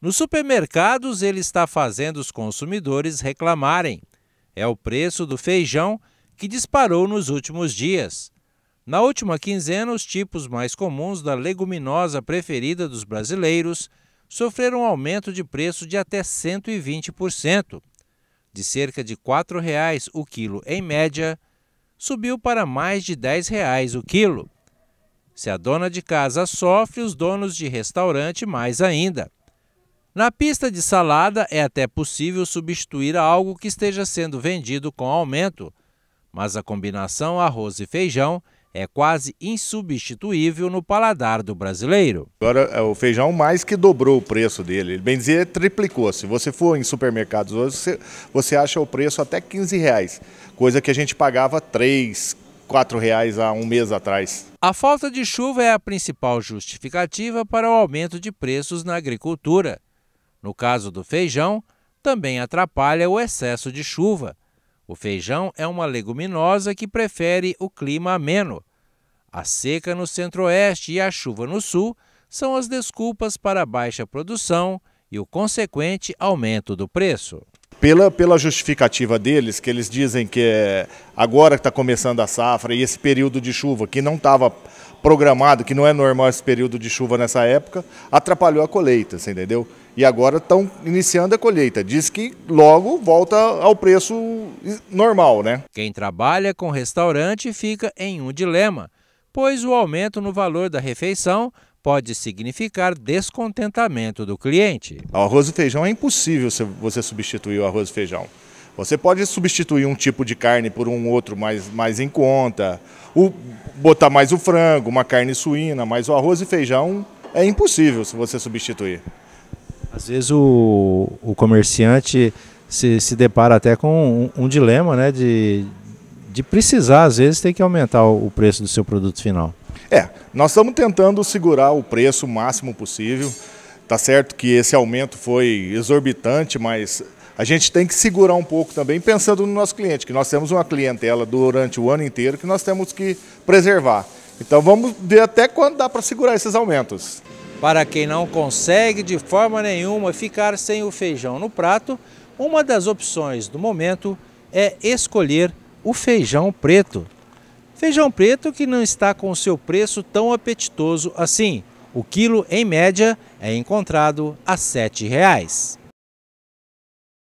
Nos supermercados, ele está fazendo os consumidores reclamarem. É o preço do feijão que disparou nos últimos dias. Na última quinzena, os tipos mais comuns da leguminosa preferida dos brasileiros sofreram um aumento de preço de até 120%. De cerca de R$ 4,00 o quilo em média, subiu para mais de R$ 10,00 o quilo. Se a dona de casa sofre, os donos de restaurante mais ainda. Na pista de salada é até possível substituir algo que esteja sendo vendido com aumento, mas a combinação arroz e feijão é quase insubstituível no paladar do brasileiro. Agora é, o feijão mais que dobrou o preço dele, bem dizer triplicou. Se você for em supermercados hoje, você, você acha o preço até 15 reais, coisa que a gente pagava 3, 4 reais há um mês atrás. A falta de chuva é a principal justificativa para o aumento de preços na agricultura. No caso do feijão, também atrapalha o excesso de chuva. O feijão é uma leguminosa que prefere o clima ameno. A seca no centro-oeste e a chuva no sul são as desculpas para a baixa produção e o consequente aumento do preço. Pela, pela justificativa deles, que eles dizem que é agora que está começando a safra e esse período de chuva que não estava programado, que não é normal esse período de chuva nessa época, atrapalhou a colheita, você entendeu? E agora estão iniciando a colheita. Diz que logo volta ao preço normal, né? Quem trabalha com restaurante fica em um dilema, pois o aumento no valor da refeição pode significar descontentamento do cliente. O arroz e feijão é impossível você substituir o arroz e feijão. Você pode substituir um tipo de carne por um outro mais, mais em conta, o, botar mais o frango, uma carne suína, mais o arroz e feijão é impossível se você substituir. Às vezes o, o comerciante se, se depara até com um, um dilema né, de, de precisar, às vezes, ter que aumentar o, o preço do seu produto final. É, nós estamos tentando segurar o preço o máximo possível. Tá certo que esse aumento foi exorbitante, mas a gente tem que segurar um pouco também, pensando no nosso cliente, que nós temos uma clientela durante o ano inteiro que nós temos que preservar. Então vamos ver até quando dá para segurar esses aumentos. Para quem não consegue de forma nenhuma ficar sem o feijão no prato, uma das opções do momento é escolher o feijão preto. Feijão preto que não está com seu preço tão apetitoso assim. O quilo, em média, é encontrado a R$ 7,00.